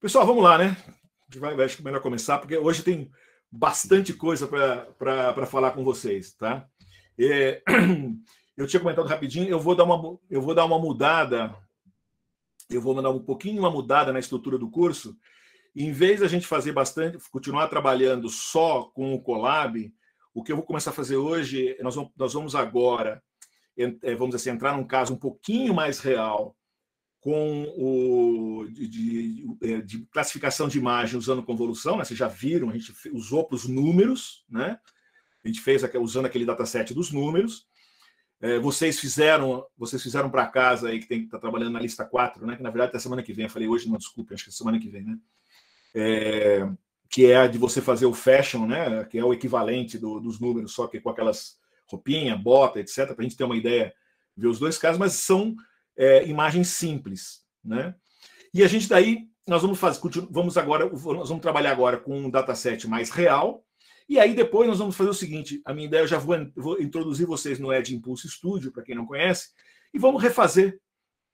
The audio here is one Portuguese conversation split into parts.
Pessoal, vamos lá, né? Vai, acho que é melhor começar, porque hoje tem bastante coisa para falar com vocês, tá? É, eu tinha comentado rapidinho, eu vou dar uma, eu vou dar uma mudada, eu vou mandar um pouquinho uma mudada na estrutura do curso. Em vez da gente fazer bastante, continuar trabalhando só com o Colab, o que eu vou começar a fazer hoje, nós vamos, nós vamos agora, é, vamos assim, entrar num caso um pouquinho mais real com o de, de, é, de, classificação de imagem usando convolução, né? Vocês já viram, a gente usou para os números, né? A gente fez usando aquele dataset dos números. É, vocês fizeram, vocês fizeram para casa aí que tem que tá trabalhando na lista 4, né? Que na verdade é semana que vem, eu falei hoje, não, desculpe, acho que é semana que vem, né? É, que é a de você fazer o fashion, né? Que é o equivalente do, dos números, só que com aquelas roupinha, bota, etc, para a gente ter uma ideia, ver os dois casos, mas são é, imagens simples, né? E a gente daí nós vamos fazer, vamos agora, nós vamos trabalhar agora com um dataset mais real. E aí depois nós vamos fazer o seguinte, a minha ideia eu já vou, vou introduzir vocês no Ed Impulse Studio para quem não conhece e vamos refazer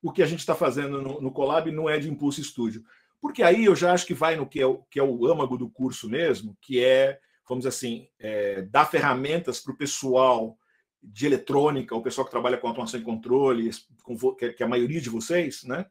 o que a gente está fazendo no, no Colab no Ed Impulse Studio, porque aí eu já acho que vai no que é o, que é o âmago do curso mesmo, que é, vamos assim, é, dar ferramentas para o pessoal de eletrônica, o pessoal que trabalha com automação e controle, é, que, é a maioria de vocês, né?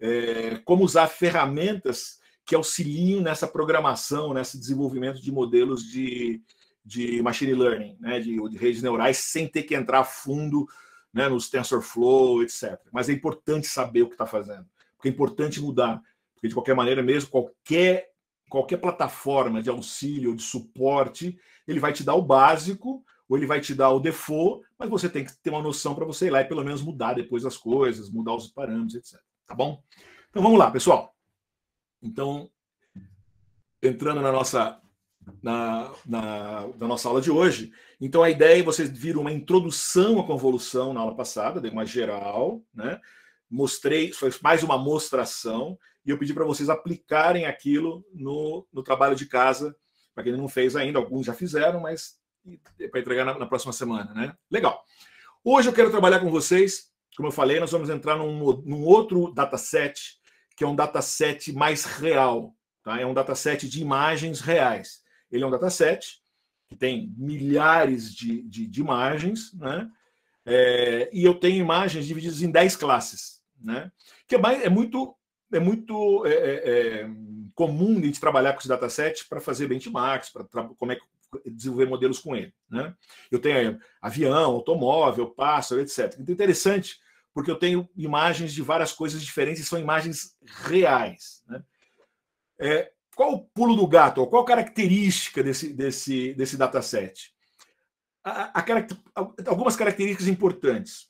É, como usar ferramentas que auxiliam nessa programação, nesse desenvolvimento de modelos de, de machine learning, né? de, de redes neurais, sem ter que entrar fundo né? nos TensorFlow, etc. Mas é importante saber o que está fazendo, porque é importante mudar, porque de qualquer maneira mesmo, qualquer qualquer plataforma de auxílio, de suporte, ele vai te dar o básico, ou ele vai te dar o default, mas você tem que ter uma noção para você ir lá e pelo menos mudar depois as coisas, mudar os parâmetros, etc. Tá bom? Então vamos lá, pessoal. Então, entrando na nossa, na, na, na nossa aula de hoje, então a ideia é vocês viram uma introdução à convolução na aula passada, dei uma geral, né? Mostrei, foi mais uma mostração, e eu pedi para vocês aplicarem aquilo no, no trabalho de casa, para quem não fez ainda, alguns já fizeram, mas é, para entregar na, na próxima semana, né? Legal. Hoje eu quero trabalhar com vocês, como eu falei, nós vamos entrar num, num outro dataset, que é um dataset mais real, tá? É um dataset de imagens reais. Ele é um dataset que tem milhares de, de, de imagens, né? É, e eu tenho imagens divididas em 10 classes, né? Que é, mais, é muito é muito é, é, é comum de trabalhar com esse dataset para fazer benchmarks, para como é que desenvolver modelos com ele. Né? Eu tenho eh, avião, automóvel, pássaro, etc. Então, interessante, porque eu tenho imagens de várias coisas diferentes e são imagens reais. Né? É, qual o pulo do gato? Ou qual a característica desse, desse, desse dataset? A, a, algumas características importantes.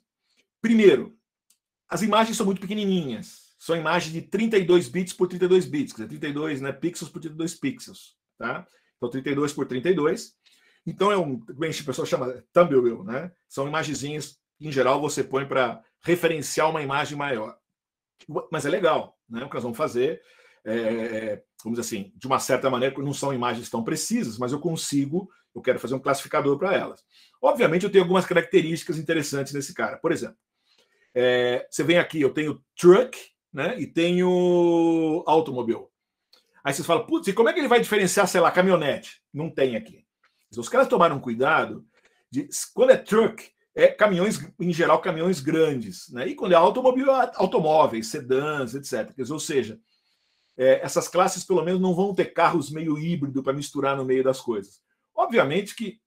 Primeiro, as imagens são muito pequenininhas. São imagens de 32 bits por 32 bits, quer dizer, 32 né, pixels por 32 pixels. Tá? Então, 32 por 32. Então, é um. Bem, o pessoal chama thumbnail, né? São imagenzinhas, em geral, você põe para referenciar uma imagem maior. Mas é legal, né? O que nós vamos fazer, é, é, é, vamos dizer assim, de uma certa maneira, não são imagens tão precisas, mas eu consigo, eu quero fazer um classificador para elas. Obviamente, eu tenho algumas características interessantes nesse cara. Por exemplo, é, você vem aqui, eu tenho truck, né? E tenho automóvel. Aí vocês falam, putz, e como é que ele vai diferenciar, sei lá, caminhonete? Não tem aqui. Então, os caras tomaram cuidado de, quando é truck, é caminhões, em geral, caminhões grandes, né? E quando é automóvel, automóveis, sedãs, etc. ou seja, é, essas classes, pelo menos, não vão ter carros meio híbrido para misturar no meio das coisas. Obviamente que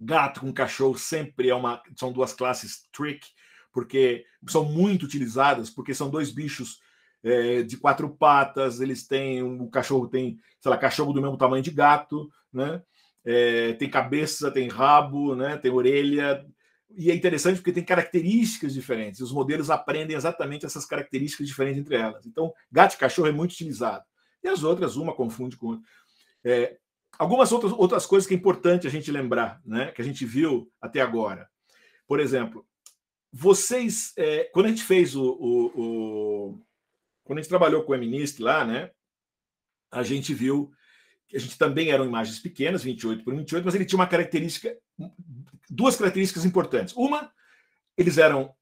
gato com cachorro sempre é uma, são duas classes trick, porque são muito utilizadas, porque são dois bichos é, de quatro patas, eles têm. Um, o cachorro tem, sei lá, cachorro do mesmo tamanho de gato, né? É, tem cabeça, tem rabo, né? tem orelha. E é interessante porque tem características diferentes. Os modelos aprendem exatamente essas características diferentes entre elas. Então, gato e cachorro é muito utilizado. E as outras, uma confunde com outra. É, algumas outras, outras coisas que é importante a gente lembrar, né? que a gente viu até agora. Por exemplo, vocês, é, quando a gente fez o, o, o quando a gente trabalhou com o Eminist lá, né, a gente viu que a gente também eram imagens pequenas, 28 por 28, mas ele tinha uma característica, duas características importantes. Uma, eles eram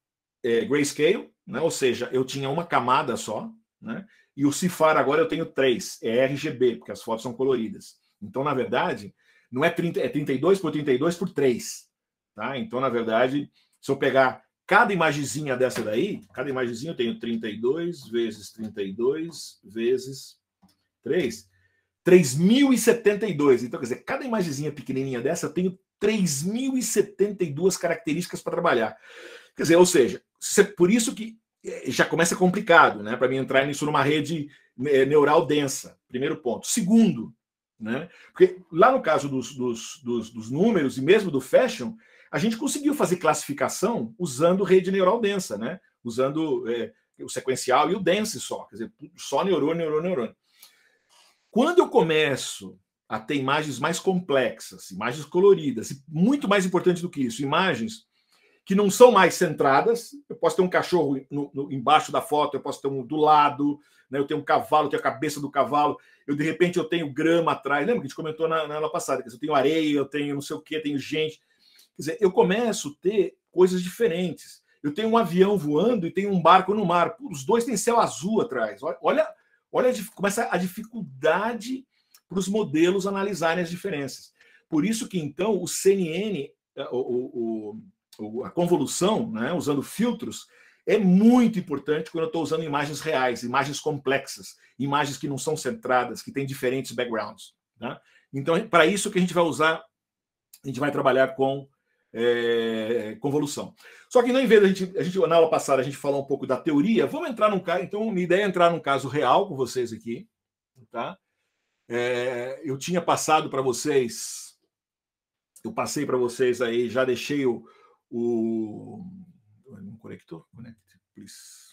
é, grayscale, né, ou seja, eu tinha uma camada só, né, e o Cifar agora eu tenho três, é RGB, porque as fotos são coloridas. Então, na verdade, não é 30, é 32 por 32 por 3. Tá? Então, na verdade, se eu pegar Cada imagenzinha dessa daí, cada imagenzinha eu tenho 32 vezes 32 vezes 3, 3.072. Então, quer dizer, cada imagenzinha pequenininha dessa eu tenho 3.072 características para trabalhar. Quer dizer, ou seja, por isso que é, já começa complicado, né, para mim entrar nisso numa rede né, neural densa. Primeiro ponto. Segundo, né, porque lá no caso dos, dos, dos, dos números e mesmo do fashion, a gente conseguiu fazer classificação usando rede neural densa, né? Usando é, o sequencial e o dense só, quer dizer, só neurônio, neurônio, neurônio. Quando eu começo a ter imagens mais complexas, imagens coloridas, e muito mais importante do que isso, imagens que não são mais centradas. Eu posso ter um cachorro no, no, embaixo da foto, eu posso ter um do lado, né? eu tenho um cavalo, eu tenho a cabeça do cavalo, eu de repente eu tenho grama atrás. Lembra que a gente comentou na, na aula passada? Que eu tenho areia, eu tenho não sei o que, tenho gente. Quer dizer, eu começo a ter coisas diferentes. Eu tenho um avião voando e tenho um barco no mar. Os dois têm céu azul atrás. Olha, olha começa a dificuldade para os modelos analisarem as diferenças. Por isso que, então, o CNN, eh, o, o, a convolução, né, usando filtros, é muito importante quando eu estou usando imagens reais, imagens complexas, imagens que não são centradas, que têm diferentes backgrounds. Né? Então, é, para isso que a gente vai usar, a gente vai trabalhar com é, convolução. Só que não em vez da gente, a gente, na aula passada, a gente falou um pouco da teoria, vamos entrar num caso. Então, minha ideia é entrar num caso real com vocês aqui. Tá? É, eu tinha passado para vocês, eu passei para vocês aí, já deixei o. o um conector? Connect, please.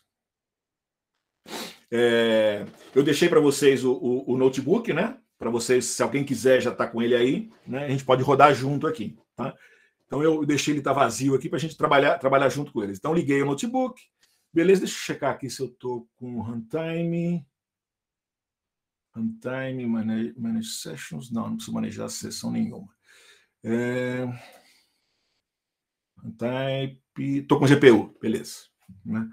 É, eu deixei para vocês o, o, o, notebook, né? Para vocês, se alguém quiser, já está com ele aí, né? A gente pode rodar junto aqui, tá? Então eu deixei ele estar tá vazio aqui para a gente trabalhar, trabalhar junto com eles. Então liguei o notebook. Beleza, deixa eu checar aqui se eu estou com runtime. Runtime, manage, manage sessions. Não, não preciso manejar sessão nenhuma. É... Runtime. Estou com GPU, beleza. Né?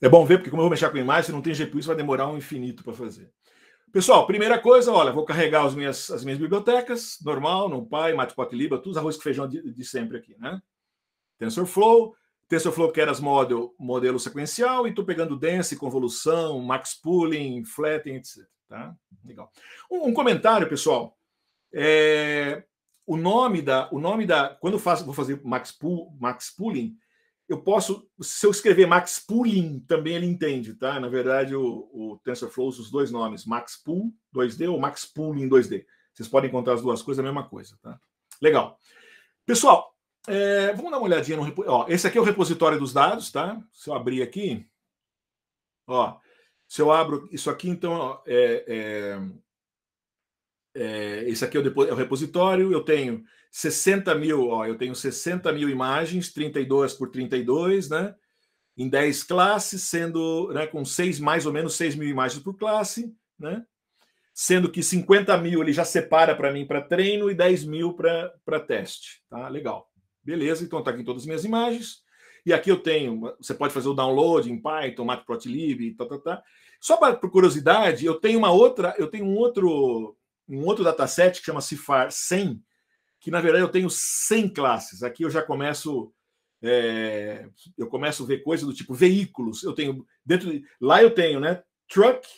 É bom ver, porque como eu vou mexer com imagem, se não tem GPU, isso vai demorar um infinito para fazer. Pessoal, primeira coisa, olha, vou carregar as minhas, as minhas bibliotecas, normal, NumPy, Matplotlib, tudo arroz com feijão de, de, sempre aqui, né? TensorFlow, TensorFlow Keras Model, modelo sequencial, e estou pegando dense, convolução, max pooling, etc. Tá? Legal. Um, um comentário, pessoal. É, o nome da, o nome da, quando faço, vou fazer max, pool, max pooling, eu posso, se eu escrever Max Pooling, também ele entende, tá? Na verdade, o, o TensorFlow usa os dois nomes, Max Pool 2D ou Max Pooling 2D. Vocês podem encontrar as duas coisas, a mesma coisa, tá? Legal. Pessoal, é, vamos dar uma olhadinha no repositório. Esse aqui é o repositório dos dados, tá? Se eu abrir aqui, ó, se eu abro isso aqui, então, ó, é, é, é, esse aqui é o, é o repositório, eu tenho 60 mil, ó, eu tenho 60 mil imagens, 32 por 32, né? Em 10 classes, sendo né, com seis mais ou menos 6 mil imagens por classe, né? Sendo que 50 mil ele já separa para mim para treino e 10 mil para teste. Tá? Legal. Beleza, então tá aqui todas as minhas imagens. E aqui eu tenho, você pode fazer o download em Python, Matplotlib, tá, tá, tá. Só para por curiosidade, eu tenho uma outra, eu tenho um outro, um outro dataset que chama Cifar 100, que na verdade eu tenho 100 classes. Aqui eu já começo é, eu começo a ver coisas do tipo veículos. Eu tenho dentro de, lá eu tenho, né, truck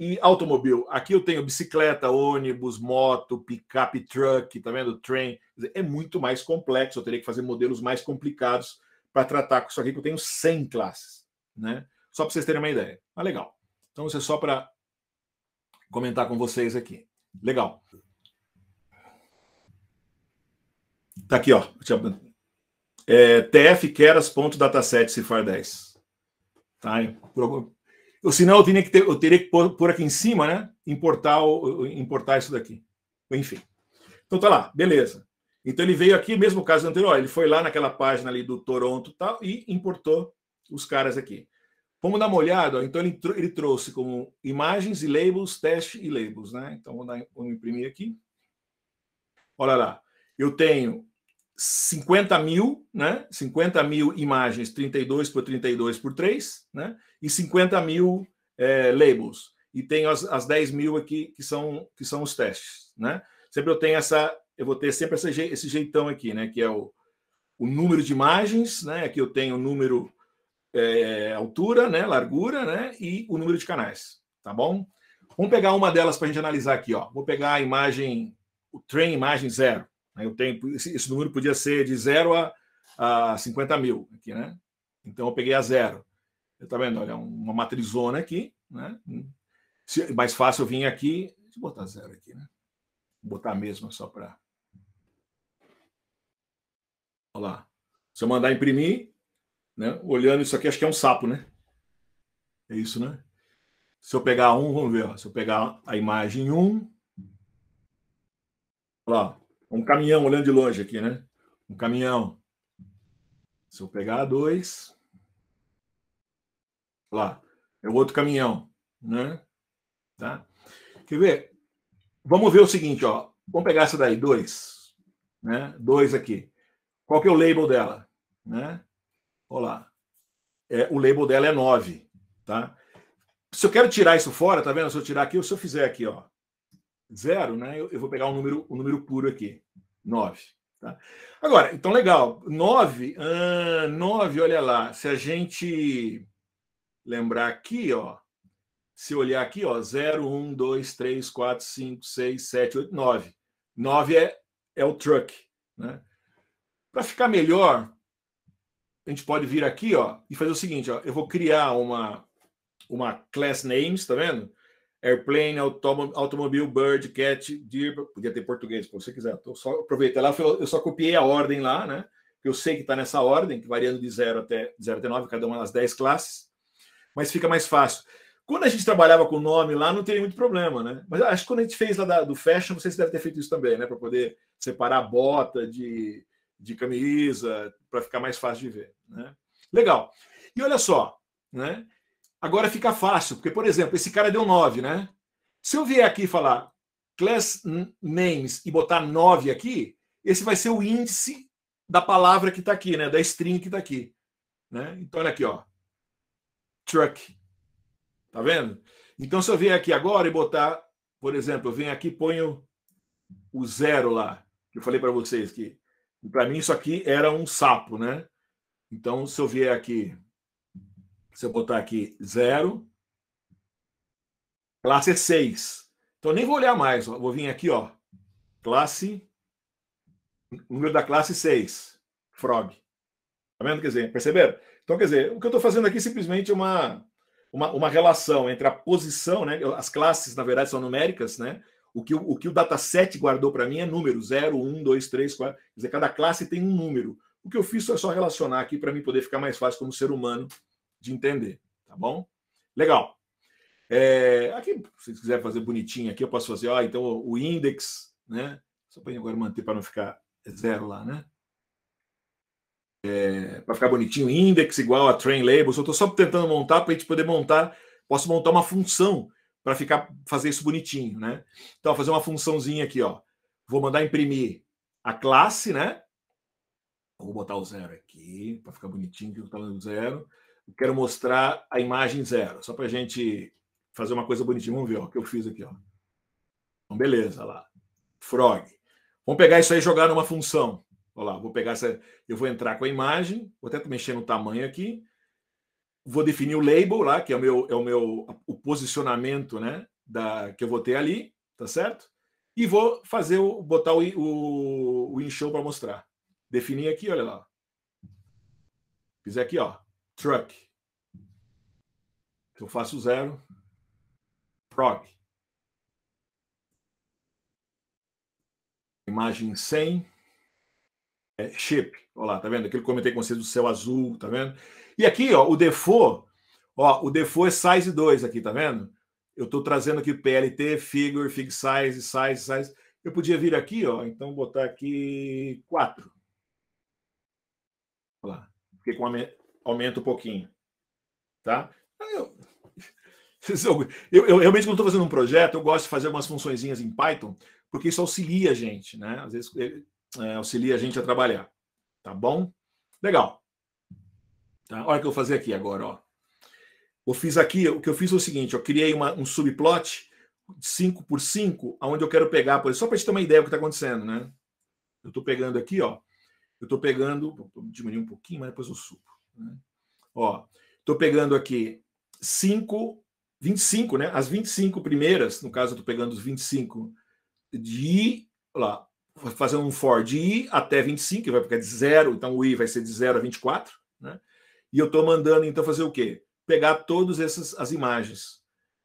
e automóvel. Aqui eu tenho bicicleta, ônibus, moto, picape, truck, tá vendo? Train. É muito mais complexo. Eu teria que fazer modelos mais complicados para tratar com isso aqui que eu tenho 100 classes, né? Só para vocês terem uma ideia. Mas legal. Então isso é só para comentar com vocês aqui. Legal. Tá aqui, ó. É, tfkeras.dataset cifar 10. Tá? Ou senão eu teria que, ter, eu teria que pôr, pôr aqui em cima, né? Importar, importar isso daqui. Enfim. Então tá lá, beleza. Então ele veio aqui, mesmo caso anterior, ele foi lá naquela página ali do Toronto tal, e importou os caras aqui. Vamos dar uma olhada, ó. então ele, ele trouxe como imagens e labels, teste e labels, né? Então vamos, dar, vamos imprimir aqui. Olha lá, eu tenho 50 mil, né? 50 mil imagens, 32 por 32 por 3, né? E 50 mil é, labels. E tenho as, as 10 mil aqui que são, que são os testes, né? Sempre eu tenho essa, eu vou ter sempre essa, esse jeitão aqui, né? Que é o, o número de imagens, né? Aqui eu tenho o número, é, altura, né? Largura, né? E o número de canais, tá bom? Vamos pegar uma delas para a gente analisar aqui, ó. Vou pegar a imagem, o trem imagem zero, Aí eu tenho, esse, número podia ser de 0 a, a 50 mil aqui, né? Então eu peguei a zero. Eu tá vendo? Olha, uma matrizona aqui, né? Se, mais fácil eu vim aqui, deixa eu botar zero aqui, né? Vou botar a mesma só para. Olha lá. Se eu mandar imprimir, né? Olhando isso aqui, acho que é um sapo, né? É isso, né? Se eu pegar um, vamos ver. Ó. Se eu pegar a imagem 1. Um, olha lá. Um caminhão olhando de longe aqui, né? Um caminhão. Se eu pegar a 2. Lá. É o outro caminhão, né? Tá? Quer ver? Vamos ver o seguinte, ó. Vamos pegar essa daí, 2. Né? 2 aqui. Qual que é o label dela? Né? Olha lá. É, o label dela é 9, tá? Se eu quero tirar isso fora, tá vendo? Se eu tirar aqui, se eu fizer aqui, ó, zero, né? Eu, eu vou pegar o um número, um número puro aqui, 9. Tá? Agora, então legal, 9, ah, 9, olha lá, se a gente lembrar aqui, ó, se olhar aqui, ó, 0, 1, 2, 3, 4, 5, 6, 7, 8, 9. 9 é, é o truck, né? Para ficar melhor, a gente pode vir aqui, ó, e fazer o seguinte, ó, eu vou criar uma uma class names, tá vendo? Airplane, Automobile, Bird, Cat, Deer, podia ter português, se você quiser. Então, só aproveita lá, eu só copiei a ordem lá, né? Eu sei que está nessa ordem, que variando de 0 até, 0 até 9, cada uma das 10 classes, mas fica mais fácil. Quando a gente trabalhava com o nome lá, não teria muito problema, né? Mas acho que quando a gente fez lá da, do fashion, vocês devem ter feito isso também, né? Para poder separar bota de, de camisa, para ficar mais fácil de ver, né? Legal. E olha só, né? Agora fica fácil, porque, por exemplo, esse cara deu 9, né? Se eu vier aqui falar class names e botar 9 aqui, esse vai ser o índice da palavra que está aqui, né? Da string que está aqui. Né? Então, olha aqui, ó. Truck. Tá vendo? Então, se eu vier aqui agora e botar, por exemplo, eu venho aqui e ponho o zero lá, que eu falei para vocês que para mim isso aqui era um sapo, né? Então, se eu vier aqui se eu botar aqui 0, classe 6. Então nem vou olhar mais, ó. vou vir aqui, ó. Classe número da classe 6, frog. Tá vendo? Quer dizer, perceberam? Então, quer dizer, o que eu estou fazendo aqui é simplesmente uma, uma, uma relação entre a posição, né? As classes, na verdade, são numéricas, né? O que o, que o dataset guardou para mim é número 0, 1, 2, 3, 4. Quer dizer, cada classe tem um número. O que eu fiz é só relacionar aqui para mim poder ficar mais fácil como ser humano de entender, tá bom? Legal. É, aqui, se quiser fazer bonitinho aqui, eu posso fazer, ó, então o index, né? Só para agora manter para não ficar zero lá, né? É, para ficar bonitinho, index igual a train labels. Eu estou só tentando montar para a gente poder montar. Posso montar uma função para ficar fazer isso bonitinho, né? Então, fazer uma funçãozinha aqui, ó. Vou mandar imprimir a classe, né? Vou botar o zero aqui para ficar bonitinho que eu estou zero quero mostrar a imagem zero, só para a gente fazer uma coisa bonitinha. Vamos ver o que eu fiz aqui. Ó. Então, beleza, lá. Frog. Vamos pegar isso aí e jogar numa função. Olha lá, vou pegar essa. Eu vou entrar com a imagem, vou até mexer no tamanho aqui. Vou definir o label lá, que é o meu, é o meu o posicionamento né, da, que eu vou ter ali, tá certo? E vou fazer o, botar o, o, o para mostrar. Definir aqui, olha lá. Fiz aqui, ó truck. eu faço zero. Prog. Imagem 100. É, chip. Olha lá, tá vendo? Aquilo que comentei com vocês do céu azul, tá vendo? E aqui, ó, o default, ó, o default é size 2 aqui, tá vendo? Eu estou trazendo aqui PLT, figure, fig size, size, size. Eu podia vir aqui, ó, então botar aqui 4. Olha lá. Fiquei com a aumenta um pouquinho. Tá? Ah, eu, é eu, eu realmente, quando estou fazendo um projeto, eu gosto de fazer umas funções em Python, porque isso auxilia a gente, né? Às vezes eh, é, auxilia a gente a trabalhar. Tá bom? Legal. Tá? Olha o que eu vou fazer aqui agora, ó. Eu fiz aqui, o que eu fiz foi o seguinte, eu criei uma, um subplot 5 por 5, aonde eu quero pegar, só para a gente ter uma ideia do que está acontecendo, né? Eu estou pegando aqui, ó. Eu estou pegando, vou diminuir um pouquinho, mas depois eu subo. Né? Ó, estou pegando aqui 5, 25, né? As 25 primeiras, no caso, eu estou pegando os 25 de lá, fazendo um for de i até 25, vai ficar de zero, então o i vai ser de 0 a 24, né? E eu estou mandando, então, fazer o quê? Pegar todas essas as imagens.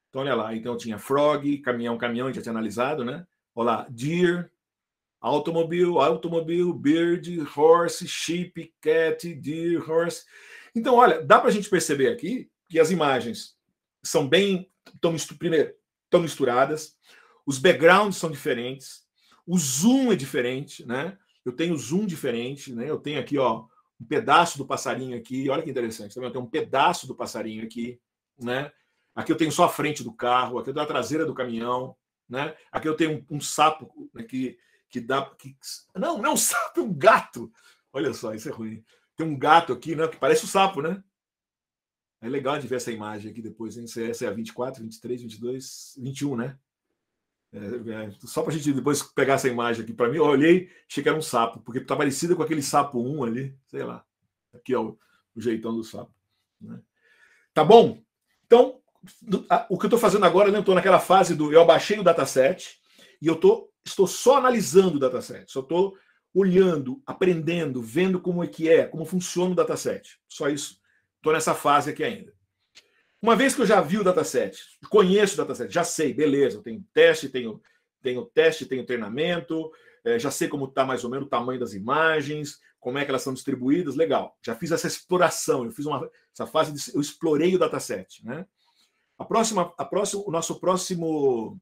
Então, olha lá, então eu tinha frog, caminhão, caminhão, já tinha analisado, né? Olha lá, deer, Automobile, automobile, beard, horse, sheep, cat, deer, horse. Então, olha, dá para a gente perceber aqui que as imagens são bem. Estão primeiro, estão misturadas, os backgrounds são diferentes, o zoom é diferente, né? Eu tenho zoom diferente, né? Eu tenho aqui, ó, um pedaço do passarinho aqui. Olha que interessante, também tá eu tenho um pedaço do passarinho aqui, né? Aqui eu tenho só a frente do carro, aqui eu tenho a traseira do caminhão, né? Aqui eu tenho um, um sapo né, que que dá. Que, não, não é um sapo, é um gato. Olha só, isso é ruim. Tem um gato aqui, né? Que parece o um sapo, né? É legal de ver essa imagem aqui depois, hein? Essa é, é a 24, 23, 22, 21, né? É, é, só para a gente depois pegar essa imagem aqui para mim, eu olhei, achei que era um sapo, porque tá parecida com aquele sapo 1 ali, sei lá. Aqui é o, o jeitão do sapo. Né? Tá bom? Então, o que eu estou fazendo agora, né? eu estou naquela fase do. Eu abaixei o dataset, e eu tô, estou só analisando o dataset, só estou olhando, aprendendo, vendo como é que é, como funciona o dataset. Só isso. Estou nessa fase aqui ainda. Uma vez que eu já vi o dataset, conheço o dataset, já sei, beleza, eu tenho teste, tenho, tenho teste, tenho treinamento, é, já sei como está mais ou menos o tamanho das imagens, como é que elas são distribuídas, legal. Já fiz essa exploração, eu fiz uma, essa fase, de, eu explorei o dataset. Né? A próxima, a próxima, o nosso próximo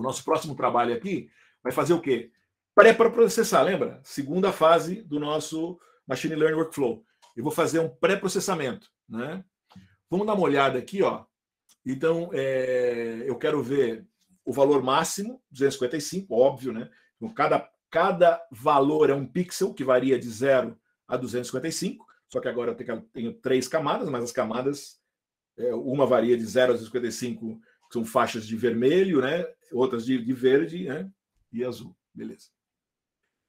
o nosso próximo trabalho aqui vai fazer o quê? Pré-processar, lembra? Segunda fase do nosso Machine Learning Workflow. Eu vou fazer um pré-processamento, né? Vamos dar uma olhada aqui, ó. Então, é, eu quero ver o valor máximo, 255, óbvio, né? Então, cada, cada valor é um pixel que varia de 0 a 255, só que agora eu tenho, tenho três camadas, mas as camadas, é, uma varia de 0 a 255 são faixas de vermelho, né? outras de, de verde né? e azul. Beleza.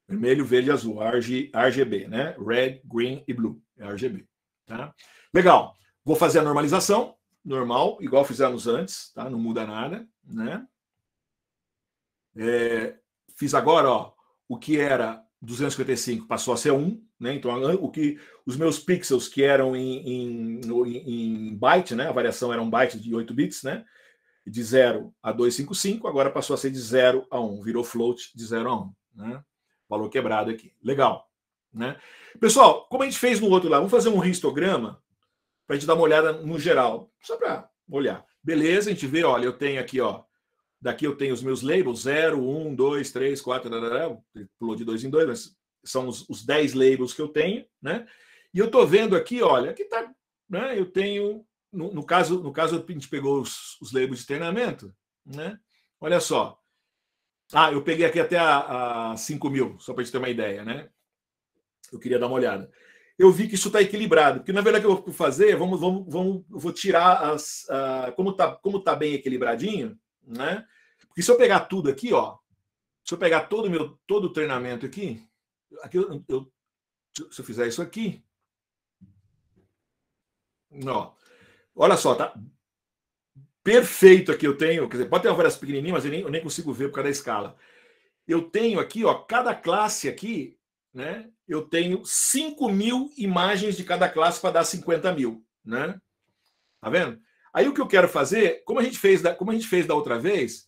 Vermelho, verde e azul, RG, RGB, né? Red, green e blue, é RGB. Tá? Legal. Vou fazer a normalização, normal, igual fizemos antes, tá? Não muda nada, né? É, fiz agora, ó, o que era 255 passou a ser 1, né? Então, o que os meus pixels que eram em, em, em, em byte, né? A variação era um byte de 8 bits, né? de 0 a 2,55, agora passou a ser de 0 a 1, virou float de 0 a 1. Né? Valor quebrado aqui. Legal. Né? Pessoal, como a gente fez no outro lado, vamos fazer um histograma para a gente dar uma olhada no geral, só para olhar. Beleza, a gente vê, olha, eu tenho aqui, ó, daqui eu tenho os meus labels, 0, 1, 2, 3, 4, pulou de 2 em 2, mas são os, 10 labels que eu tenho, né? E eu tô vendo aqui, olha, que tá, né? Eu tenho no, no, caso, no caso, a gente pegou os, os labels de treinamento, né? Olha só. Ah, eu peguei aqui até a, a 5 mil, só para a gente ter uma ideia, né? Eu queria dar uma olhada. Eu vi que isso está equilibrado, porque na verdade o que eu vou fazer, vamos, vamos, vamos, eu vou tirar as, a, como tá, como tá bem equilibradinho, né? Porque se eu pegar tudo aqui, ó, se eu pegar todo meu todo o treinamento aqui, aqui eu, eu se eu fizer isso aqui, ó, Olha só, tá perfeito aqui. Eu tenho, quer dizer, pode ter uma pequenininhas, mas eu nem, eu nem consigo ver por causa da escala. Eu tenho aqui, ó, cada classe aqui, né? Eu tenho 5 mil imagens de cada classe para dar 50 mil, né? Tá vendo? Aí o que eu quero fazer, como a gente fez da, como a gente fez da outra vez,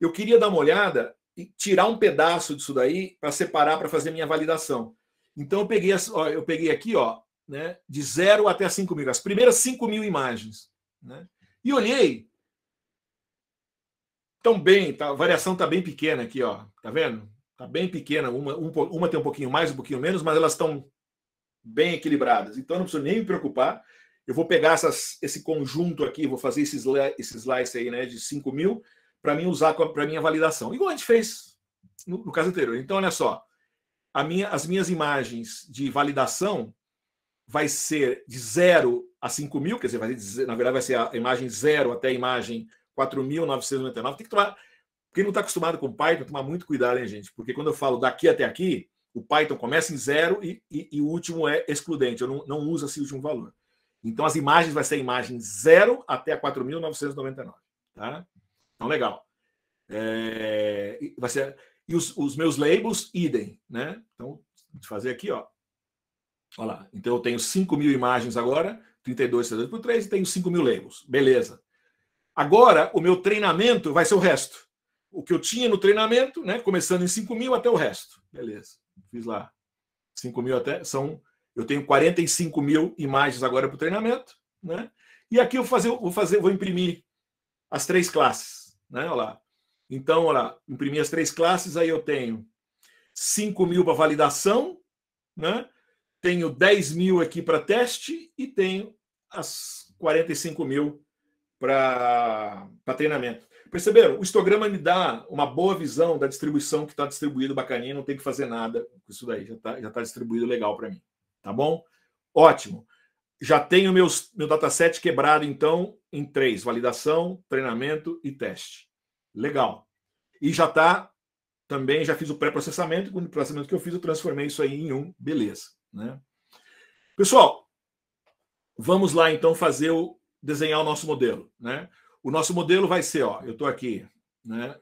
eu queria dar uma olhada e tirar um pedaço disso daí para separar para fazer minha validação. Então eu peguei, ó, eu peguei aqui, ó, né, de 0 até 5 mil, as primeiras 5 mil imagens. Né? E olhei, tão bem, tá, a variação está bem pequena aqui, ó, tá vendo? Está bem pequena, uma, um, uma tem um pouquinho mais, um pouquinho menos, mas elas estão bem equilibradas. Então, não preciso nem me preocupar. Eu vou pegar essas, esse conjunto aqui, vou fazer esse, sli esse slice aí, né, de 5 mil, para mim usar para minha validação. Igual a gente fez no, no caso anterior. Então, olha só. a Minha, as minhas imagens de validação vai ser de 0 a 5 mil, quer dizer, vai ser, na verdade vai ser a imagem 0 até a imagem 4.999. Tem que tomar. Quem não está acostumado com Python, tomar muito cuidado, hein, gente? Porque quando eu falo daqui até aqui, o Python começa em zero e, e, e o último é excludente, eu não, não uso esse último valor. Então as imagens vai ser a imagem 0 até a 4.999. Tá? Então, legal. É, vai ser, e os, os meus labels, idem, né? Então, de fazer aqui, ó, Olha lá. Então eu tenho 5 mil imagens agora, 32, 32 por 3, e tenho 5 mil labels. Beleza. Agora, o meu treinamento vai ser o resto. O que eu tinha no treinamento, né? Começando em 5 mil até o resto. Beleza. Fiz lá. 5 mil até. São. Eu tenho 45 mil imagens agora para o treinamento, né? E aqui eu vou fazer, vou fazer, vou imprimir as três classes, né? Olha lá. Então, olha lá, imprimi as três classes, aí eu tenho 5 mil para validação, né? tenho 10 mil aqui para teste e tenho as 45 mil para treinamento. Perceberam? O histograma me dá uma boa visão da distribuição que está distribuído bacaninha, não tem que fazer nada com isso daí, já está já tá distribuído legal para mim. Tá bom? Ótimo. Já tenho meus, meu dataset quebrado, então, em três: validação, treinamento e teste. Legal. E já está também, já fiz o pré-processamento, o com o processamento que eu fiz, eu transformei isso aí em um. Beleza. Né? Pessoal, vamos lá então fazer o desenhar o nosso modelo. Né? O nosso modelo vai ser, ó, eu estou aqui, né?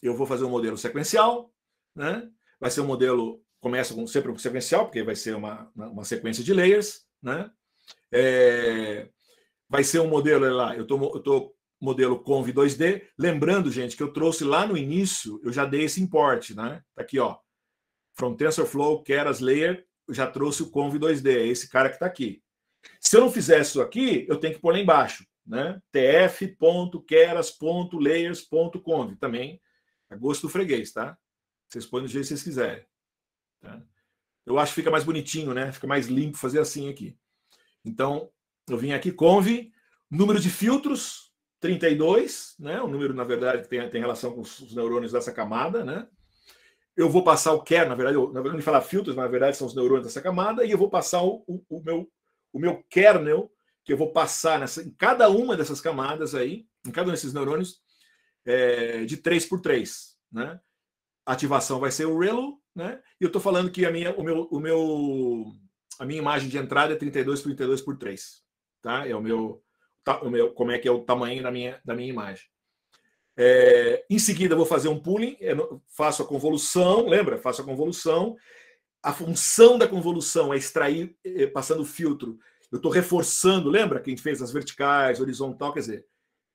Eu vou fazer um modelo sequencial, né? Vai ser um modelo começa com sempre um sequencial, porque vai ser uma, uma sequência de layers, né? É, vai ser um modelo lá, eu tô, eu tô modelo conv 2D, lembrando gente que eu trouxe lá no início, eu já dei esse import, né? Tá aqui, ó, from TensorFlow, Keras layer já trouxe o Conv 2D, é esse cara que está aqui. Se eu não fizer isso aqui, eu tenho que pôr lá embaixo, né? tf.keras.layers.conv, também a é gosto do freguês, tá? Vocês põem do jeito que vocês quiserem. Tá? Eu acho que fica mais bonitinho, né? Fica mais limpo fazer assim aqui. Então, eu vim aqui, conv, número de filtros, 32, né? O número, na verdade, que tem, tem relação com os neurônios dessa camada, né? eu vou passar o care, na verdade, eu, na verdade, falar filtros, mas na verdade são os neurônios dessa camada, e eu vou passar o, o, o meu o meu kernel, que eu vou passar nessa, em cada uma dessas camadas aí, em cada um desses neurônios, é, de 3 por 3, né? A ativação vai ser o relo, né? E eu estou falando que a minha, o meu, o meu, a minha imagem de entrada é 32 por 32 por 3, tá? É o meu, tá, o meu como é que é o tamanho da minha, da minha imagem. É, em seguida, vou fazer um pooling, faço a convolução, lembra? Faço a convolução. A função da convolução é extrair, eh, passando o filtro. Eu estou reforçando, lembra quem fez as verticais, horizontal, quer dizer,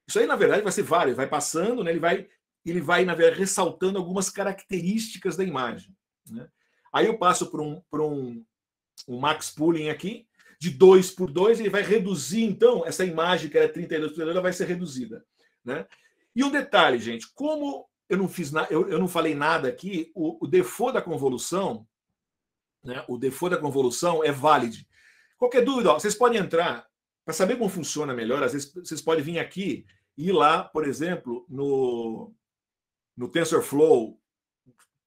isso aí, na verdade, vai ser vários, vai passando, né? ele vai, ele vai na verdade, ressaltando algumas características da imagem. Né? Aí eu passo por um, por um, um max pooling aqui, de 2 por 2, ele vai reduzir, então, essa imagem que era 32 por 32, ela vai ser reduzida. Né? E um detalhe, gente, como eu não fiz na, eu, eu não falei nada aqui, o, o default da convolução, né, o default da convolução é válido. Qualquer dúvida, ó, vocês podem entrar para saber como funciona melhor. Às vezes vocês podem vir aqui e ir lá, por exemplo, no, no TensorFlow,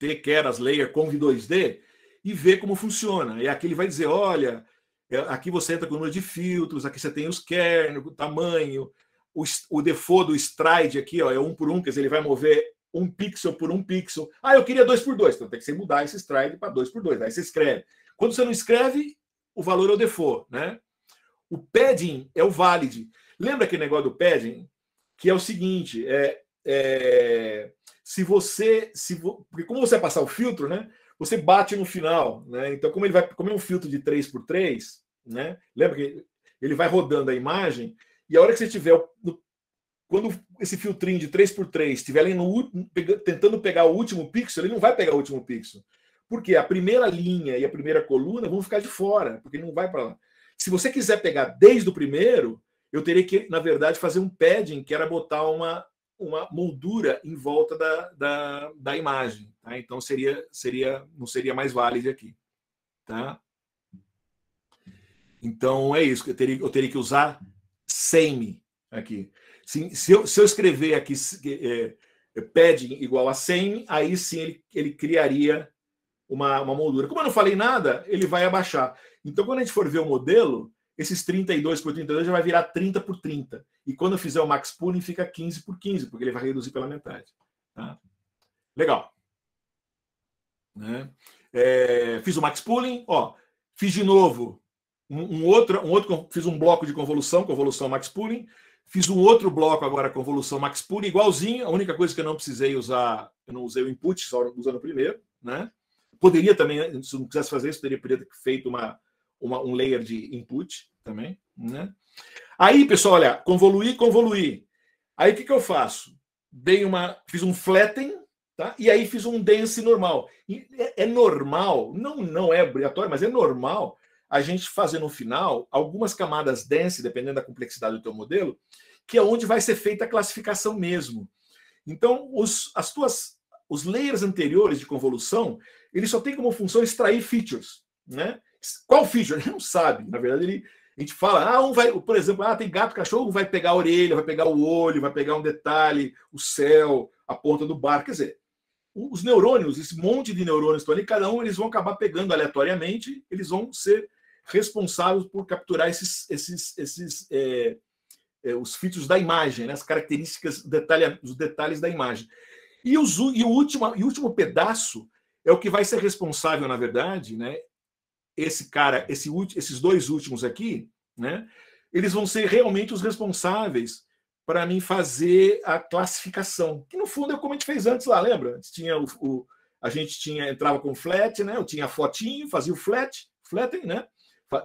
ter Keras Layer Conv 2D e ver como funciona. E aqui ele vai dizer, olha, é, aqui você entra com o número de filtros, aqui você tem os kernels, o tamanho, o, o default do stride aqui ó, é um por um, quer dizer, ele vai mover um pixel por um pixel. Ah, eu queria dois por dois, então tem que você mudar esse stride para dois por dois. Aí você escreve. Quando você não escreve, o valor é o default, né? O padding é o valid. Lembra aquele negócio do padding? Que é o seguinte, é, é se você, se vo... porque como você vai passar o filtro, né? Você bate no final, né? Então, como ele vai, como é um filtro de 3 por 3 né? Lembra que ele vai rodando a imagem, e a hora que você tiver, no, quando esse filtrinho de 3x3 estiver no, tentando pegar o último pixel, ele não vai pegar o último pixel. Porque a primeira linha e a primeira coluna vão ficar de fora, porque ele não vai para lá. Se você quiser pegar desde o primeiro, eu teria que, na verdade, fazer um padding, que era botar uma, uma moldura em volta da, da, da imagem. Tá? Então seria, seria, não seria mais válido aqui. Tá? Então é isso, eu teria, eu teria que usar same aqui. Se, se, eu, se eu escrever aqui é, padding igual a same, aí sim ele, ele criaria uma, uma moldura. Como eu não falei nada, ele vai abaixar. Então, quando a gente for ver o modelo, esses 32 por 32 já vai virar 30 por 30. E quando eu fizer o max pooling, fica 15 por 15, porque ele vai reduzir pela metade. Tá? Legal. Né? É, fiz o max pooling, ó, fiz de novo um, um, outro, um outro, fiz um bloco de convolução, convolução Max Pooling, fiz um outro bloco agora convolução Max Pooling, igualzinho, a única coisa que eu não precisei usar, eu não usei o input, só usando o primeiro, né? Poderia também, se não quisesse fazer isso, teria feito uma, uma, um layer de input também, né? Aí, pessoal, olha, convoluir, convoluir. Aí o que, que eu faço? Dei uma, fiz um flatten, tá? E aí fiz um dense normal. E é, é normal, não não é obrigatório, mas é normal a gente fazer no final algumas camadas dense, dependendo da complexidade do teu modelo, que é onde vai ser feita a classificação mesmo. Então, os, as tuas, os layers anteriores de convolução, ele só tem como função extrair features, né? Qual feature? Ele não sabe. Na verdade, ele, a gente fala, ah, um vai, por exemplo, ah, tem gato, cachorro, vai pegar a orelha, vai pegar o olho, vai pegar um detalhe, o céu, a ponta do bar quer dizer, os neurônios, esse monte de neurônios estão ali, cada um eles vão acabar pegando aleatoriamente, eles vão ser responsáveis por capturar esses, esses, esses é, é, os filtros da imagem, né? as características, detalha os detalhes da imagem. E, os, e, o último, e o último pedaço é o que vai ser responsável, na verdade, né? esse cara, esse, esses dois últimos aqui, né? eles vão ser realmente os responsáveis para mim fazer a classificação, que no fundo é como a gente fez antes lá, lembra? Tinha o, o a gente tinha entrava com flat, né? Eu tinha a fotinho, fazia o flat, flatten, né?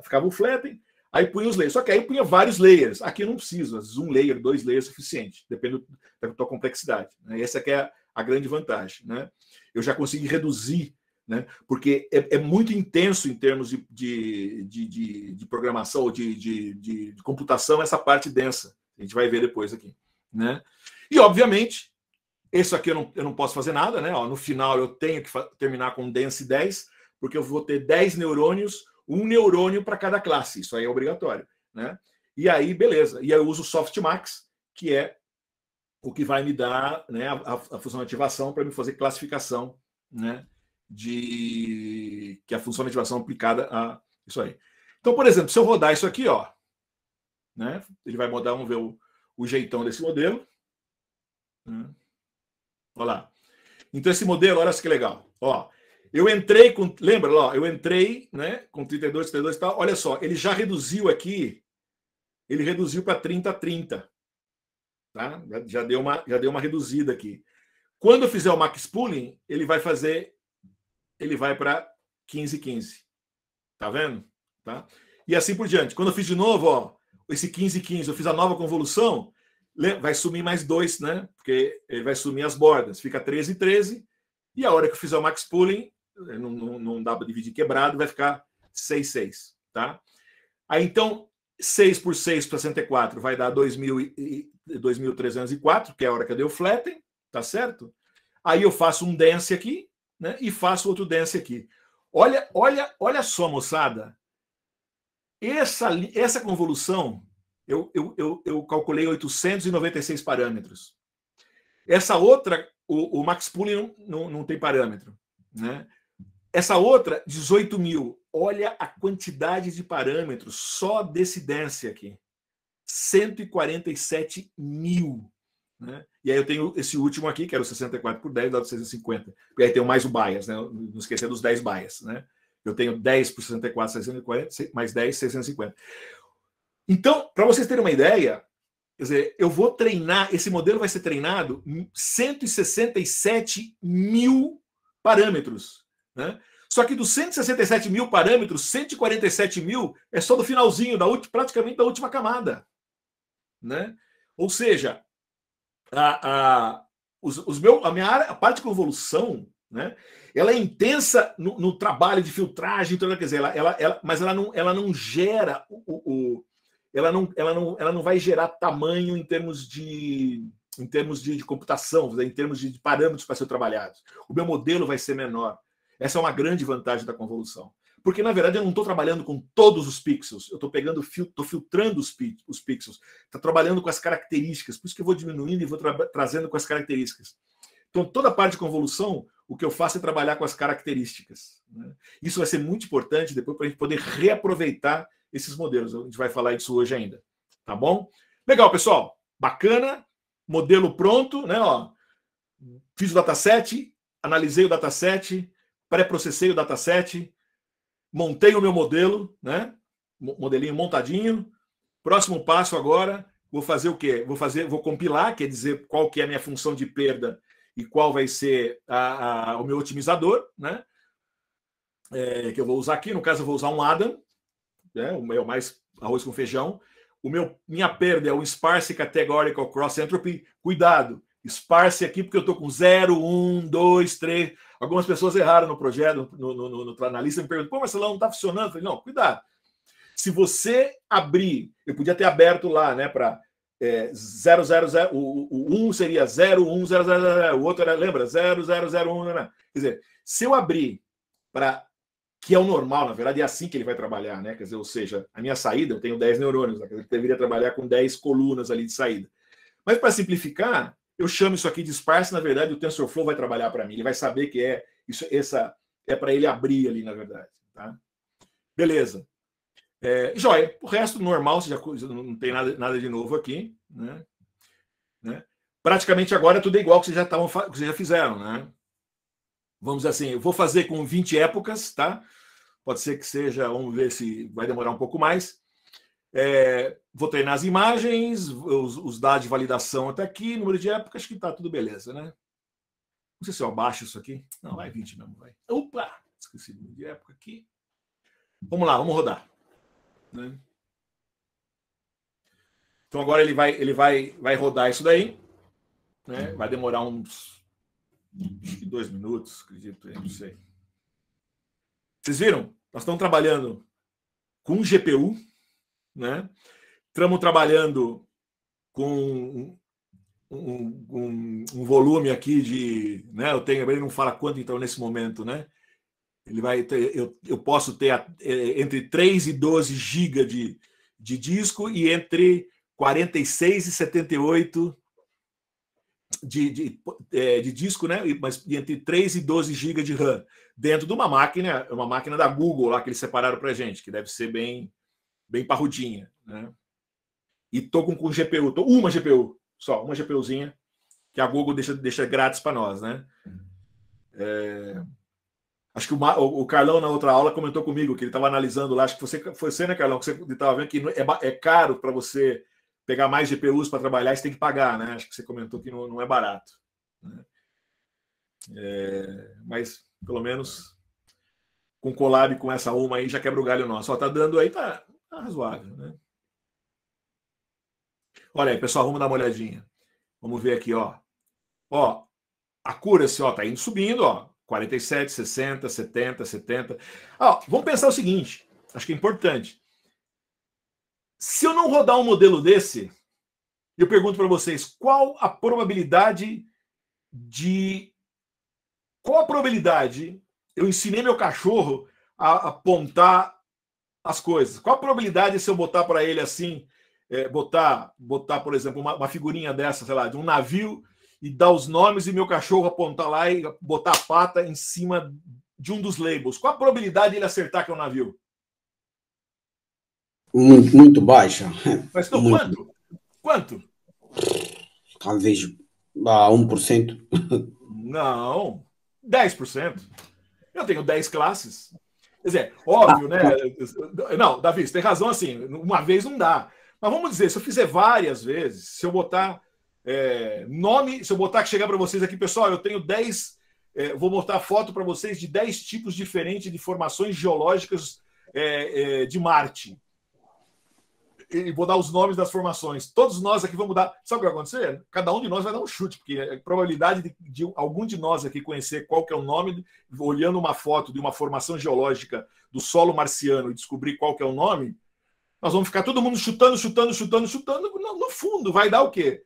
ficava o flatten, aí punha os layers. Só que aí punha vários layers. Aqui eu não preciso, às vezes um layer, dois layers é suficiente, depende da tua complexidade. Né? Essa é a, a grande vantagem. Né? Eu já consegui reduzir né? porque é, é, muito intenso em termos de, de, de, de programação ou de, computação essa parte densa. A gente vai ver depois aqui. Né? E, obviamente, isso aqui eu não, eu não posso fazer nada. Né? Ó, no final, eu tenho que terminar com dense 10, porque eu vou ter 10 neurônios um neurônio para cada classe. Isso aí é obrigatório, né? E aí, beleza. E aí eu uso o Softmax, que é o que vai me dar né, a, a função de ativação para me fazer classificação, né? De que é a função de ativação aplicada a isso aí. Então, por exemplo, se eu rodar isso aqui, ó, né? Ele vai mudar, vamos ver o, o jeitão desse modelo. Né? Olha lá. Então, esse modelo, olha que legal. Ó, eu entrei com. Lembra lá, eu entrei né, com 32, 32 e tal. Olha só, ele já reduziu aqui. Ele reduziu para 30, 30. Tá? Já, deu uma, já deu uma reduzida aqui. Quando eu fizer o max pooling, ele vai fazer. Ele vai para 15, 15. Tá vendo? Tá? E assim por diante. Quando eu fiz de novo, ó, esse 15, 15, eu fiz a nova convolução, vai sumir mais dois, né? Porque ele vai sumir as bordas. Fica 13, 13. E a hora que eu fizer o max pooling, é, não, dá para dividir quebrado, vai ficar 6, 6, tá? Aí então, 6 por 6 para 64 vai dar 2.304, que é a hora que eu dei o flatten, tá certo? Aí eu faço um dance aqui, né? E faço outro dance aqui. Olha, olha, olha só, moçada. Essa, essa convolução, eu, eu, eu, eu calculei 896 parâmetros. Essa outra, o, o Max Pooling não, não, não tem parâmetro. Né? Essa outra, 18 mil. Olha a quantidade de parâmetros só desse dance aqui. 147 mil. Né? E aí eu tenho esse último aqui, que era o 64 por 10, dá 650. E aí tenho mais o bias, né? não esquecer dos 10 bias. Né? Eu tenho 10 por 64, 640, mais 10, 650. Então, para vocês terem uma ideia, quer dizer, eu vou treinar, esse modelo vai ser treinado 167 mil parâmetros. Né? Só que dos 167 mil parâmetros, 147 mil é só do finalzinho, da última, praticamente da última camada. Né? Ou seja, a, a, os, os meu, a minha área, a parte de convolução, né? ela é intensa no, no trabalho de filtragem, então, quer dizer, ela, ela, ela, mas ela não, ela não gera o, o, o ela não, ela, não, ela não vai gerar tamanho em termos de em termos de, de computação, em termos de parâmetros para ser trabalhados. O meu modelo vai ser menor. Essa é uma grande vantagem da convolução. Porque, na verdade, eu não estou trabalhando com todos os pixels, eu estou pegando, estou filtrando os, os pixels, está trabalhando com as características, por isso que eu vou diminuindo e vou tra trazendo com as características. Então, toda a parte de convolução, o que eu faço é trabalhar com as características. Né? Isso vai ser muito importante depois para a gente poder reaproveitar esses modelos. A gente vai falar disso hoje ainda. Tá bom? Legal, pessoal. Bacana. Modelo pronto, né? Ó, fiz o dataset, analisei o dataset, pré-processei o dataset, montei o meu modelo, né? Modelinho montadinho. Próximo passo agora, vou fazer o quê? Vou fazer, vou compilar, quer dizer, qual que é a minha função de perda e qual vai ser a, a, o meu otimizador, né? É, que eu vou usar aqui, no caso eu vou usar um ADAM, né? o meu é mais arroz com feijão. O meu, minha perda é o Sparse Categorical Cross Entropy. Cuidado, Sparse aqui, porque eu estou com 0, 1, 2, 3. Algumas pessoas erraram no projeto, no, no, no, no, na me perguntam, pô, Marcelão, não está funcionando? Eu falei, não, cuidado. Se você abrir, eu podia ter aberto lá, né, para é, 000, o, o 1 seria 01000, o outro era, lembra, 0001, né, né. quer dizer, se eu abrir para, que é o normal, na verdade, é assim que ele vai trabalhar, né, quer dizer, ou seja, a minha saída, eu tenho 10 neurônios, né? eu deveria trabalhar com 10 colunas ali de saída. Mas para simplificar, eu chamo isso aqui de sparse, na verdade, o TensorFlow vai trabalhar para mim. Ele vai saber que é isso, essa é para ele abrir ali, na verdade. Tá? Beleza. É, joia. O resto normal, você já não tem nada, nada de novo aqui. Né? Né? Praticamente agora é tudo igual que vocês já, tavam, que vocês já fizeram. Né? Vamos dizer assim, eu vou fazer com 20 épocas, tá? Pode ser que seja, vamos ver se vai demorar um pouco mais. É, vou treinar as imagens, os, os, dados de validação até aqui, número de épocas, que tá tudo beleza, né? Não sei se eu abaixo isso aqui. Não, vai 20 mesmo, vai. Opa! Esqueci o número de época aqui. Vamos lá, vamos rodar. Né? Então agora ele vai, ele vai, vai rodar isso daí. Né? Vai demorar uns dois minutos, acredito, não sei. Vocês viram? Nós estamos trabalhando com GPU, né? Estamos trabalhando com um, um, um, volume aqui de, né? Eu tenho, ele não fala quanto então nesse momento, né? Ele vai ter, eu, eu posso ter é, entre 3 e 12 GB de, de disco e entre 46 e 78 de, de, é, de disco, né? Mas entre 3 e 12 GB de RAM dentro de uma máquina, é uma máquina da Google lá que eles separaram para gente, que deve ser bem bem parrudinha, né? E tô com, com GPU, tô uma GPU, só uma GPUzinha que a Google deixa, deixa grátis para nós, né? É... Acho que o, o, Carlão, na outra aula, comentou comigo que ele estava analisando lá. Acho que você, foi você, né, Carlão? Que você estava vendo que é, é caro para você pegar mais GPUs para trabalhar, você tem que pagar, né? Acho que você comentou que não, não é barato. Né? É... Mas, pelo menos, com collab com essa uma aí, já quebra o galho nosso. Ó, tá dando aí, tá Tá razoável, né? Olha aí, pessoal, vamos dar uma olhadinha. Vamos ver aqui, ó. Ó, a cura, assim, ó, tá indo subindo, ó. 47, 60, 70, 70. Ó, vamos pensar o seguinte, acho que é importante. Se eu não rodar um modelo desse, eu pergunto para vocês, qual a probabilidade de qual a probabilidade eu ensinei meu cachorro a apontar as coisas. Qual a probabilidade se eu botar para ele assim, é, botar, botar, por exemplo, uma, uma, figurinha dessa, sei lá, de um navio e dar os nomes e meu cachorro apontar lá e botar a pata em cima de um dos labels? Qual a probabilidade de ele acertar que é um navio? Muito, muito baixa. Mas então, muito. quanto? Quanto? Talvez a ah, 1%. Não, 10%. Eu tenho 10 classes. Quer dizer, óbvio, né? Não, Davi, você tem razão assim, uma vez não dá. Mas vamos dizer, se eu fizer várias vezes, se eu botar é, nome, se eu botar que chegar para vocês aqui, pessoal, eu tenho 10, é, vou botar foto para vocês de 10 tipos diferentes de formações geológicas é, é de Marte e vou dar os nomes das formações. Todos nós aqui vamos dar. Sabe o que vai acontecer? Cada um de nós vai dar um chute, porque a é probabilidade de, de algum de nós aqui conhecer qual que é o nome, olhando uma foto de uma formação geológica do solo marciano e descobrir qual que é o nome, nós vamos ficar todo mundo chutando, chutando, chutando, chutando. No, no fundo, vai dar o quê?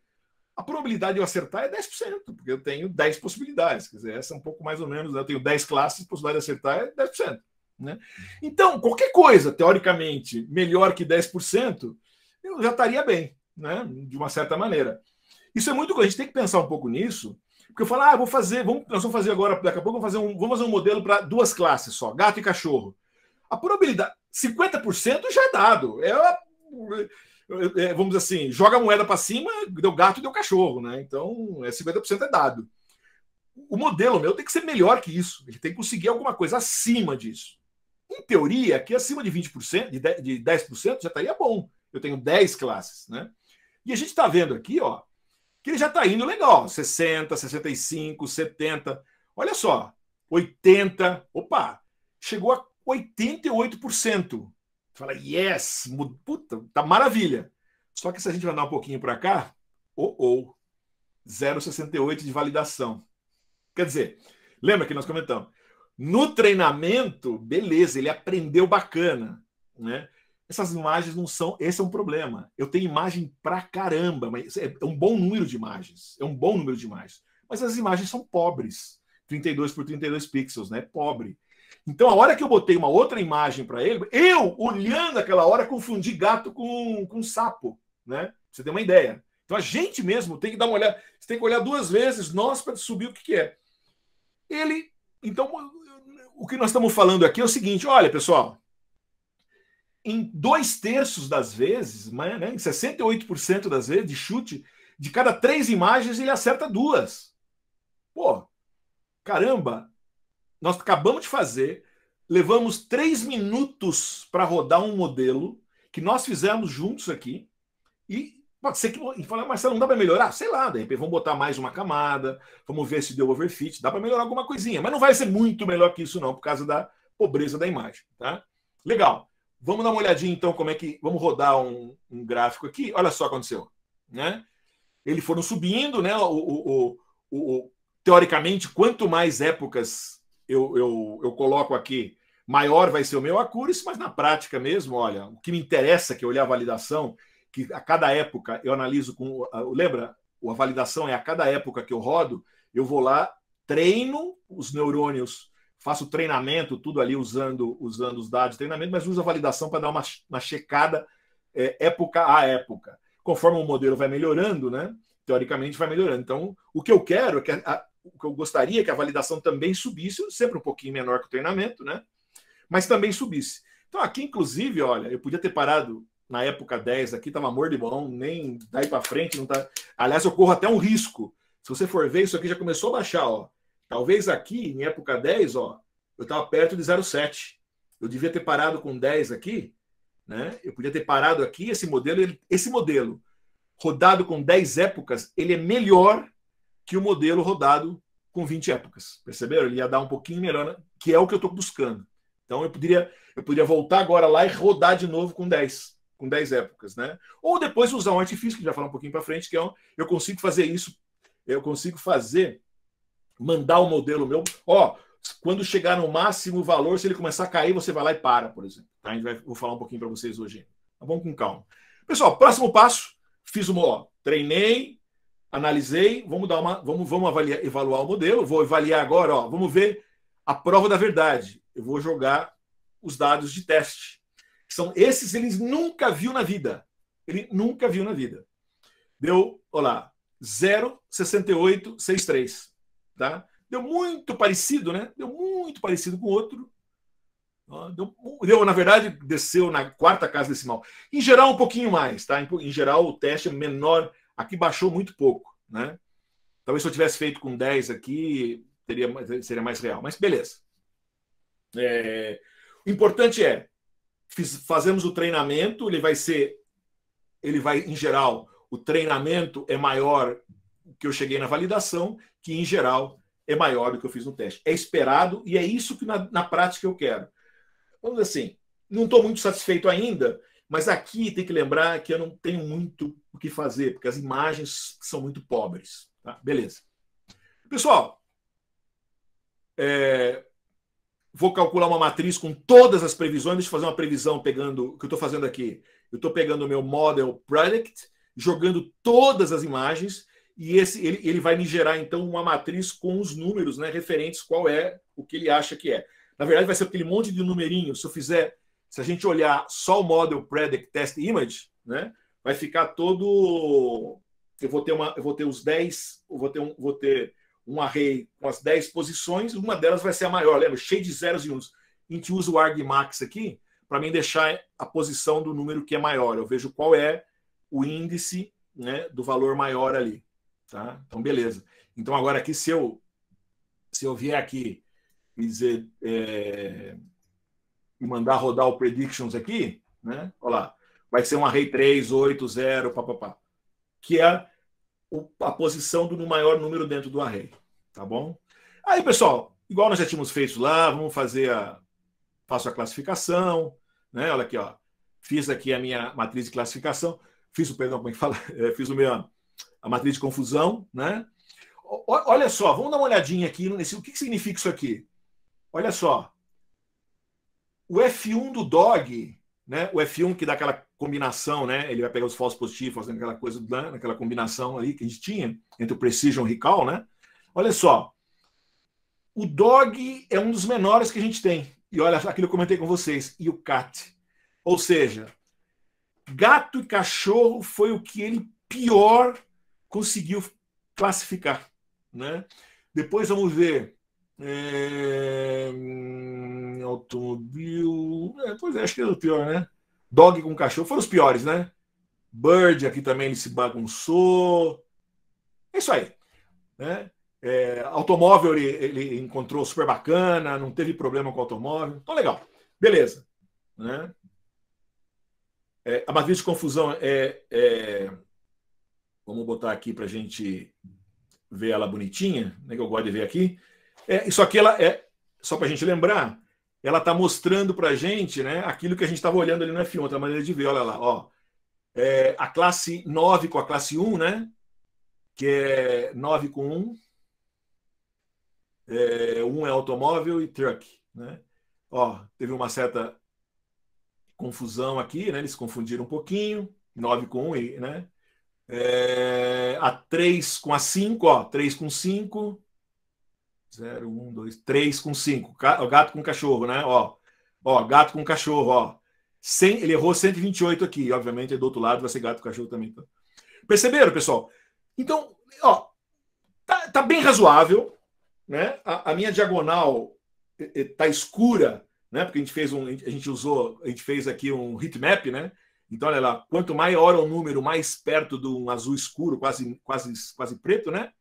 A probabilidade de eu acertar é 10%, porque eu tenho 10 possibilidades. Quer dizer, essa é um pouco mais ou menos. Né? Eu tenho 10 classes, a possibilidade de acertar é 10%. Né? Então, qualquer coisa, teoricamente, melhor que 10%, eu já estaria bem, né? de uma certa maneira. Isso é muito a gente tem que pensar um pouco nisso, porque eu falo, ah, vou fazer, vamos, nós vamos fazer agora, daqui a pouco, vamos fazer um, vamos fazer um modelo para duas classes só, gato e cachorro. A probabilidade, 50% já é dado. É, é, vamos dizer assim, joga a moeda para cima, deu gato e deu cachorro, né? Então, é 50% é dado. O modelo meu tem que ser melhor que isso. Ele tem que conseguir alguma coisa acima disso em teoria, aqui acima de 20%, de 10%, já estaria bom. Eu tenho 10 classes, né? E a gente está vendo aqui, ó, que ele já está indo legal. 60, 65, 70. Olha só, 80. Opa! Chegou a 88%. Fala, yes! Puta, tá maravilha! Só que se a gente andar um pouquinho para cá, ou oh, oh, 0,68 de validação. Quer dizer, lembra que nós comentamos? No treinamento, beleza, ele aprendeu bacana, né? Essas imagens não são, esse é um problema. Eu tenho imagem pra caramba, mas é, é um bom número de imagens, é um bom número de imagens, mas as imagens são pobres, 32 por 32 pixels, né? Pobre. Então, a hora que eu botei uma outra imagem para ele, eu, olhando aquela hora, confundi gato com, com sapo, né? Pra você tem uma ideia. Então, a gente mesmo tem que dar uma olhada, você tem que olhar duas vezes, nós, para subir o que, que é. Ele, então, o que nós estamos falando aqui é o seguinte: olha, pessoal, em dois terços das vezes, né, né em 68% das vezes de chute, de cada três imagens ele acerta duas. Pô, caramba, nós acabamos de fazer, levamos três minutos para rodar um modelo que nós fizemos juntos aqui e Pode ser que e falar, Marcelo, não dá para melhorar? Sei lá, de repente vamos botar mais uma camada, vamos ver se deu overfit, dá para melhorar alguma coisinha, mas não vai ser muito melhor que isso, não, por causa da pobreza da imagem. Tá? Legal. Vamos dar uma olhadinha então como é que. Vamos rodar um, um gráfico aqui. Olha só o que aconteceu. Né? Eles foram subindo, né? O, o, o, o, teoricamente, quanto mais épocas eu, eu, eu coloco aqui, maior vai ser o meu acúrice, mas na prática mesmo, olha, o que me interessa, que é olhar a validação que a cada época eu analiso com. Lembra? A validação é a cada época que eu rodo, eu vou lá, treino os neurônios, faço treinamento, tudo ali usando, usando os dados de treinamento, mas uso a validação para dar uma, uma checada é, época a época. Conforme o modelo vai melhorando, né? Teoricamente vai melhorando. Então, o que eu quero é que a, a, o que eu gostaria é que a validação também subisse, sempre um pouquinho menor que o treinamento, né? Mas também subisse. Então, aqui, inclusive, olha, eu podia ter parado na época 10 aqui estava amor de bom, nem daí para frente não tá. Aliás, eu corro até um risco. Se você for ver, isso aqui já começou a baixar, ó. Talvez aqui, em época 10, ó, eu estava perto de 0,7. Eu devia ter parado com 10 aqui, né? Eu podia ter parado aqui, esse modelo, ele, esse modelo rodado com 10 épocas, ele é melhor que o modelo rodado com 20 épocas. Perceberam? Ele ia dar um pouquinho melhor, né? que é o que eu estou buscando. Então eu poderia, eu poderia voltar agora lá e rodar de novo com 10 com 10 épocas, né? Ou depois usar um artifício, que já falar um pouquinho para frente, que é um, eu consigo fazer isso, eu consigo fazer, mandar o um modelo meu, ó, quando chegar no máximo valor, se ele começar a cair, você vai lá e para, por exemplo. Tá? A gente vai, vou falar um pouquinho para vocês hoje. Tá bom? Com calma. Pessoal, próximo passo, fiz uma, ó, treinei, analisei, vamos dar uma, vamos, vamos avaliar, evaluar o modelo, vou avaliar agora, ó, vamos ver a prova da verdade. Eu vou jogar os dados de teste são esses ele nunca viu na vida. Ele nunca viu na vida. Deu, olá, 06863, tá? Deu muito parecido, né? Deu muito parecido com o outro. Deu, deu, na verdade, desceu na quarta casa decimal. Em geral, um pouquinho mais, tá? Em, geral, o teste é menor. Aqui baixou muito pouco, né? Talvez se eu tivesse feito com 10 aqui, teria, seria mais real. Mas beleza. É, o importante é, Fiz, fazemos o treinamento, ele vai ser, ele vai, em geral, o treinamento é maior que eu cheguei na validação, que em geral é maior do que eu fiz no teste. É esperado e é isso que na, na prática eu quero. Vamos dizer assim, não estou muito satisfeito ainda, mas aqui tem que lembrar que eu não tenho muito o que fazer, porque as imagens são muito pobres. Tá? Beleza. Pessoal, é, vou calcular uma matriz com todas as previsões. Deixa eu fazer uma previsão pegando o que eu estou fazendo aqui. Eu estou pegando o meu model predict, jogando todas as imagens, e esse ele, ele vai me gerar então uma matriz com os números né, referentes, qual é o que ele acha que é. Na verdade, vai ser aquele monte de numerinho. Se eu fizer, se a gente olhar só o model predict test image, né, vai ficar todo. Eu vou ter uma, eu vou ter os 10, eu vou ter um, vou ter um array com as 10 posições, uma delas vai ser a maior, lembra? Cheio de zeros e uns. A gente usa o argmax aqui para mim deixar a posição do número que é maior. Eu vejo qual é o índice né, do valor maior ali. Tá? Então, beleza. Então, agora aqui, se eu, se eu vier aqui e dizer é, e mandar rodar o predictions aqui, né? Olha lá, vai ser um array 3, 8, 0, papapá, que é a posição do maior número dentro do array. Tá bom? Aí, pessoal, igual nós já tínhamos feito lá, vamos fazer a. Faço a classificação, né? Olha aqui, ó. Fiz aqui a minha matriz de classificação. Fiz o, perdão, como é que fala? É, fiz o meu, a matriz de confusão, né? O, olha só, vamos dar uma olhadinha aqui nesse. O que, que significa isso aqui? Olha só. O F1 do dog, né? O F1 que dá aquela combinação, né? Ele vai pegar os falsos positivos, fazendo aquela coisa, naquela né? combinação ali que a gente tinha entre o precision e o recall, né? Olha só, o dog é um dos menores que a gente tem. E olha aquilo que eu comentei com vocês, e o cat. Ou seja, gato e cachorro foi o que ele pior conseguiu classificar. Né? Depois vamos ver. É... Hum, Automóvel. É, pois é, acho que é o pior, né? Dog com cachorro foram os piores, né? Bird aqui também ele se bagunçou. É isso aí. Né? É, automóvel ele, ele encontrou super bacana, não teve problema com o automóvel. Então, legal. Beleza. Né? É, a matriz de confusão é, é... Vamos botar aqui para a gente ver ela bonitinha, né, que eu gosto de ver aqui. É, isso aqui, ela é, só para a gente lembrar, ela está mostrando para a gente né, aquilo que a gente estava olhando ali no F1, outra maneira de ver. Olha lá, ó. É, a classe 9 com a classe 1, né? Que é 9 com 1, é, um é automóvel e truck. Né? Ó, teve uma certa confusão aqui, né? eles confundiram um pouquinho, 9 com 1, né? É, a 3 com a 5, ó, 3 com 5, 0, 1, 2, 3 com 5, gato com cachorro, né? Ó, ó, gato com cachorro, ó. 100, ele errou 128 aqui, obviamente do outro lado vai ser gato com cachorro também. Tá? Perceberam, pessoal? Então, ó, tá, tá bem razoável, né? A, a minha diagonal está escura, né? Porque a gente fez um, a gente usou, a gente fez aqui um map, né? Então olha lá, quanto maior o número, mais perto de um azul escuro, quase quase quase preto, né?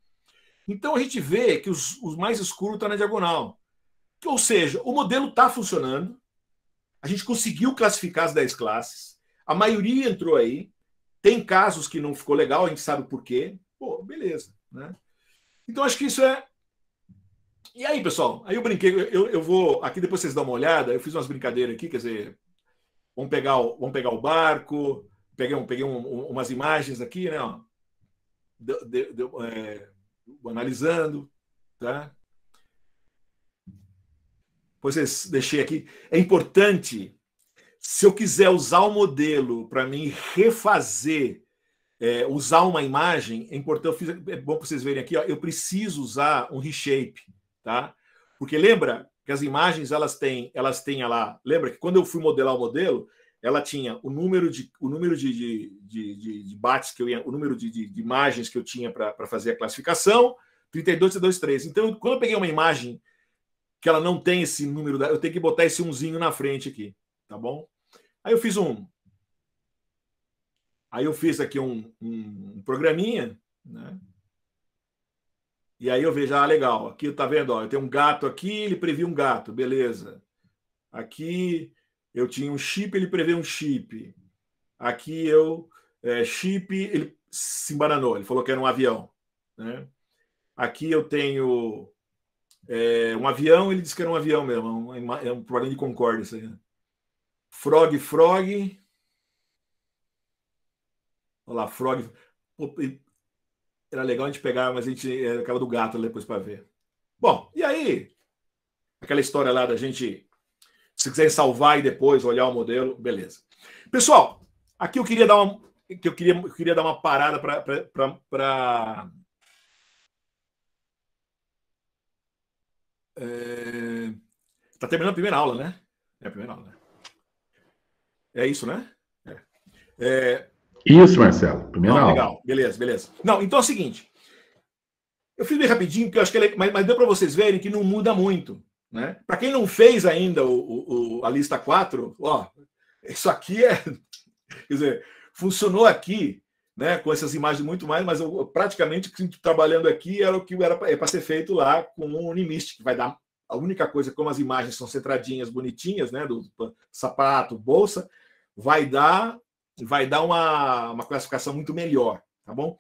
Então a gente vê que os, os mais escuros estão tá na diagonal. Ou seja, o modelo está funcionando. A gente conseguiu classificar as 10 classes. A maioria entrou aí. Tem casos que não ficou legal, a gente sabe por quê. Pô, beleza. Né? Então, acho que isso é e aí, pessoal, aí eu brinquei, eu, eu vou. Aqui depois vocês dão uma olhada, eu fiz umas brincadeiras aqui, quer dizer, vamos pegar o, vamos pegar o barco, peguei, um, peguei um, umas imagens aqui, né? Ó, de, de, de, é, analisando, tá? Pois eu deixei aqui. É importante, se eu quiser usar o modelo para mim refazer, é, usar uma imagem, é importante, é bom para vocês verem aqui, ó, eu preciso usar um reshape tá? Porque lembra que as imagens elas têm, elas têm lá, lembra que quando eu fui modelar o modelo, ela tinha o número de, o número de, de, de, de, de bates que eu ia, o número de, de, de imagens que eu tinha para fazer a classificação, 32, e 3. Então, quando eu peguei uma imagem que ela não tem esse número, eu tenho que botar esse umzinho na frente aqui, tá bom? Aí eu fiz um. Aí eu fiz aqui um, um, um programinha, né? E aí eu vejo, ah, legal, aqui tá vendo, ó, eu tenho um gato aqui, ele previu um gato, beleza. Aqui eu tinha um chip, ele previu um chip. Aqui eu, é, chip, ele se embananou, ele falou que era um avião. Né? Aqui eu tenho é, um avião, ele disse que era um avião mesmo, é um, é, é um problema de concórdia isso aí. Né. Frog, frog. Olha lá, frog. Era legal a gente pegar, mas a gente eh, acaba do gato depois para ver. Bom, e aí? Aquela história lá da gente. Se quiserem salvar e depois olhar o modelo, beleza. Pessoal, aqui eu queria dar uma, que eu queria, eu queria dar uma parada para. É... Eh, tá terminando a primeira aula, né? É a primeira aula, né? É isso, né? É. é... Isso, Marcelo. Primeira Não, aula. Legal, beleza, beleza. Não, então é o seguinte. Eu fiz bem rapidinho, porque eu acho que ele, é, mas, mas deu para vocês verem que não muda muito. Né? Para quem não fez ainda o, o, o, a lista 4, ó, isso aqui é. Quer dizer, funcionou aqui, né, com essas imagens muito mais, mas eu, praticamente trabalhando aqui era o que era para é ser feito lá com o Unimist, que vai dar a única coisa, como as imagens são centradinhas, bonitinhas, né, do sapato, bolsa, vai dar vai dar uma, uma classificação muito melhor, tá bom?